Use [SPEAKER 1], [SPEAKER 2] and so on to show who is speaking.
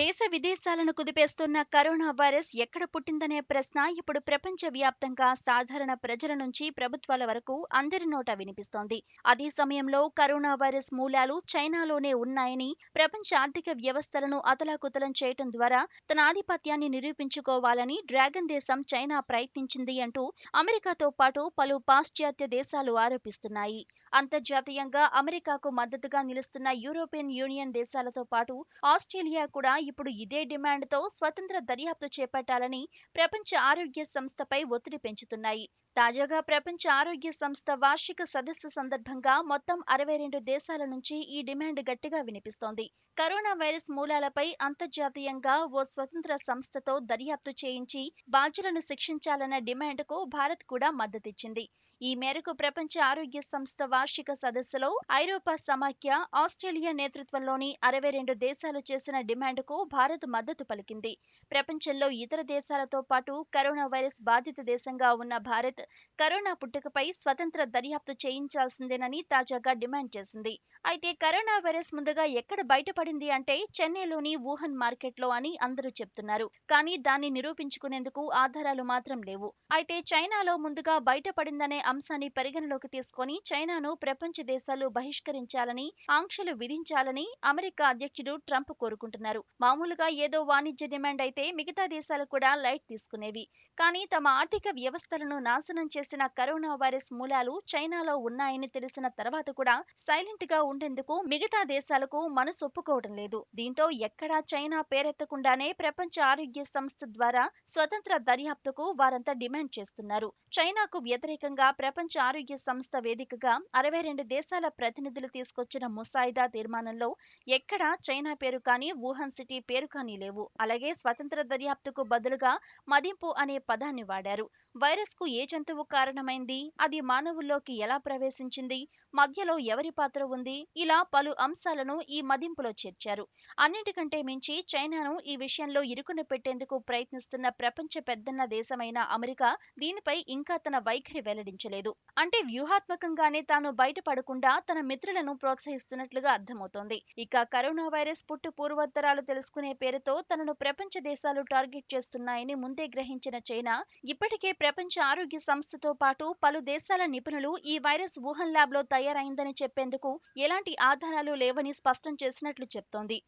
[SPEAKER 1] దేశ విదేశాలను కుదిపేస్తున్న corona virus ఎక్కడ పుట్టిందనే ప్రశ్న ఇప్పుడు ప్రపంచవ్యాప్తంగా సాధారణ ప్రజల నుంచి ప్రభుత్వాల వరకు అందరి నోట వినిపిస్తోంది అదే సమయంలో కరోనా వైరస్ మూలాలు చైనాలోనే ఉన్నాయని ప్రపంచ ఆర్థిక వ్యవస్థలను అతలాకుతలం చేయటం ద్వారా తన ఆధిపత్యాన్ని నిరూపించుకోవాలని డ్రాగన్ దేశం చైనా ప్రయత్నించింది అంటూ అమెరికాతో పాటు పలు పాశ్చాత్య దేశాలు ఆరోపిస్తున్నాయి అంతర్జాతీయంగా అమెరికాకు మద్దతుగా నిలుస్తున్న యూరోపియన్ యూనియన్ దేశాలతో పాటు ఆస్ట్రేలియా కూడా ఇప్పుడు ఇదే డిమాండ్తో స్వతంత్ర దర్యాప్తు చేపట్టాలని ప్రపంచ ఆరోగ్య సంస్థపై ఒత్తిడి పెంచుతున్నాయి తాజాగా ప్రపంచ ఆరోగ్య సంస్థ వార్షిక సదస్సు సందర్భంగా మొత్తం అరవై రెండు దేశాల నుంచి ఈ డిమాండ్ గట్టిగా వినిపిస్తోంది కరోనా వైరస్ మూలాలపై అంతర్జాతీయంగా ఓ స్వతంత్ర సంస్థతో దర్యాప్తు చేయించి బాధ్యులను శిక్షించాలన్న డిమాండ్కు భారత్ కూడా మద్దతిచ్చింది ఈ మేరకు ప్రపంచ ఆరోగ్య సంస్థ వార్షిక సదస్సులో ఐరోపా సమాఖ్య ఆస్ట్రేలియా నేతృత్వంలోని అరవై రెండు దేశాలు చేసిన డిమాండ్కు భారత్ మద్దతు పలికింది ప్రపంచంలో ఇతర దేశాలతో పాటు కరోనా వైరస్ బాధిత దేశంగా ఉన్న భారత్ కరోనా పుట్టుకపై స్వతంత్ర దర్యాప్తు చేయించాల్సిందేనని తాజాగా డిమాండ్ చేసింది అయితే కరోనా వైరస్ ముందుగా ఎక్కడ బయటపడింది అంటే చెన్నైలోని వుహన్ మార్కెట్లో అని అందరూ చెప్తున్నారు కానీ దాన్ని నిరూపించుకునేందుకు ఆధారాలు మాత్రం లేవు అయితే చైనాలో ముందుగా బయటపడిందనే అంశాన్ని పరిగణలోకి తీసుకొని చైనాను టీకాను ప్రపంచ దేశాలు బహిష్కరించాలని ఆంక్షలు విధించాలని అమెరికా అధ్యక్షుడు ట్రంప్ కోరుకుంటున్నారు మామూలుగా ఏదో వాణిజ్య డిమాండ్ అయితే మిగతా దేశాలు కూడా లైట్ తీసుకునేవి కానీ తమ ఆర్థిక వ్యవస్థలను నాశనం చేసిన కరోనా వైరస్ మూలాలు చైనాలో ఉన్నాయని తెలిసిన తర్వాత కూడా సైలెంట్ గా ఉండేందుకు మిగతా దేశాలకు మనసు ఒప్పుకోవడం లేదు దీంతో ఎక్కడా చైనా పేరెత్తకుండానే ప్రపంచ ఆరోగ్య సంస్థ ద్వారా స్వతంత్ర దర్యాప్తుకు వారంతా డిమాండ్ చేస్తున్నారు చైనాకు వ్యతిరేకంగా ప్రపంచ ఆరోగ్య సంస్థ వేదికగా అరవై రెండు దేశాల ప్రతినిధులు తీసుకొచ్చిన ముసాయిదా తీర్మానంలో ఎక్కడా చైనా పేరు కానీ వుహాన్ సిటీ పేరు కానీ లేవు అలాగే స్వతంత్ర దర్యాప్తుకు బదులుగా మదింపు అనే పదాన్ని వాడారు వైరస్కు ఏ జంతువు కారణమైంది అది మానవుల్లోకి ఎలా ప్రవేశించింది మధ్యలో ఎవరి పాత్ర ఉంది ఇలా పలు అంశాలను ఈ మదింపులో చేర్చారు అన్నిటికంటే మించి చైనాను ఈ విషయంలో ఇరుకున పెట్టేందుకు ప్రయత్నిస్తున్న ప్రపంచ పెద్దన్న దేశమైన అమెరికా దీనిపై ఇంకా తన వైఖరి వెల్లడించలేదు అంటే వ్యూహాత్మకంగానే తాను తాను బయటపడకుండా తన మిత్రులను ప్రోత్సహిస్తున్నట్లుగా అర్థమవుతోంది ఇక కరోనా వైరస్ పుట్టు పూర్వోత్తరాలు తెలుసుకునే పేరుతో తనను ప్రపంచ దేశాలు టార్గెట్ చేస్తున్నాయని ముందే గ్రహించిన చైనా ఇప్పటికే ప్రపంచ ఆరోగ్య సంస్థతో పాటు పలు దేశాల నిపుణులు ఈ వైరస్ వుహన్ ల్యాబ్లో తయారైందని చెప్పేందుకు ఎలాంటి ఆధారాలు లేవని స్పష్టం చేసినట్లు చెప్తోంది